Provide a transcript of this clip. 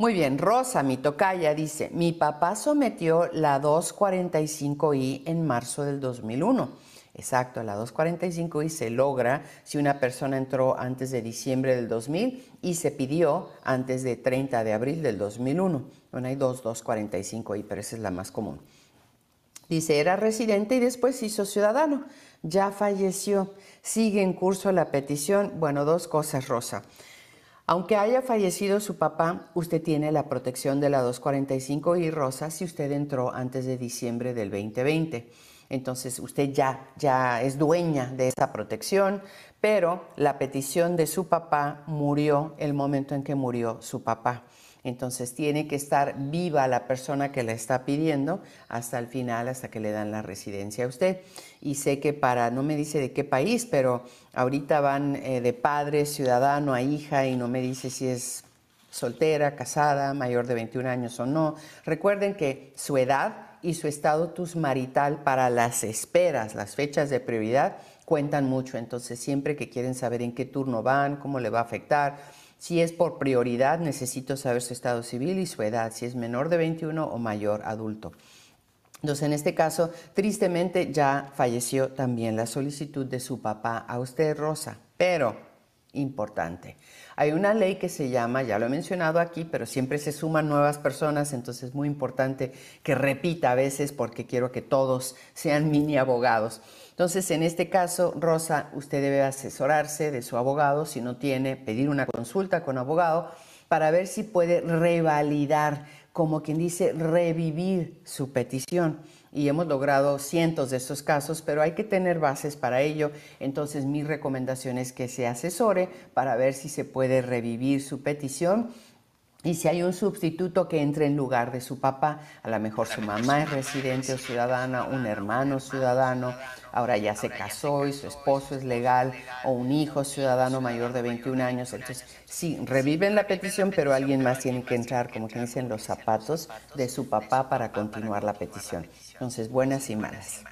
Muy bien, Rosa, mi tocaya, dice, mi papá sometió la 245I en marzo del 2001. Exacto, la 245I se logra si una persona entró antes de diciembre del 2000 y se pidió antes de 30 de abril del 2001. Bueno, hay dos 245I, pero esa es la más común. Dice, era residente y después hizo ciudadano. Ya falleció. Sigue en curso la petición. Bueno, dos cosas, Rosa. Aunque haya fallecido su papá, usted tiene la protección de la 245 y Rosa si usted entró antes de diciembre del 2020. Entonces usted ya, ya es dueña de esa protección, pero la petición de su papá murió el momento en que murió su papá. Entonces tiene que estar viva la persona que la está pidiendo hasta el final, hasta que le dan la residencia a usted. Y sé que para, no me dice de qué país, pero ahorita van eh, de padre, ciudadano a hija y no me dice si es soltera, casada, mayor de 21 años o no. Recuerden que su edad y su estatus marital para las esperas, las fechas de prioridad, cuentan mucho, entonces siempre que quieren saber en qué turno van, cómo le va a afectar, si es por prioridad necesito saber su estado civil y su edad, si es menor de 21 o mayor adulto. Entonces, en este caso, tristemente ya falleció también la solicitud de su papá a usted, Rosa, pero importante. Hay una ley que se llama, ya lo he mencionado aquí, pero siempre se suman nuevas personas, entonces es muy importante que repita a veces porque quiero que todos sean mini abogados. Entonces, en este caso, Rosa, usted debe asesorarse de su abogado si no tiene, pedir una consulta con abogado para ver si puede revalidar, como quien dice, revivir su petición. Y hemos logrado cientos de estos casos, pero hay que tener bases para ello. Entonces mi recomendación es que se asesore para ver si se puede revivir su petición y si hay un sustituto que entre en lugar de su papá, a lo mejor su mamá es residente o ciudadana, un hermano ciudadano, ahora ya se casó y su esposo es legal, o un hijo ciudadano mayor de 21 años. Entonces, sí, reviven la petición, pero alguien más tiene que entrar, como quien dicen, los zapatos de su papá para continuar la petición. Entonces, buenas y malas.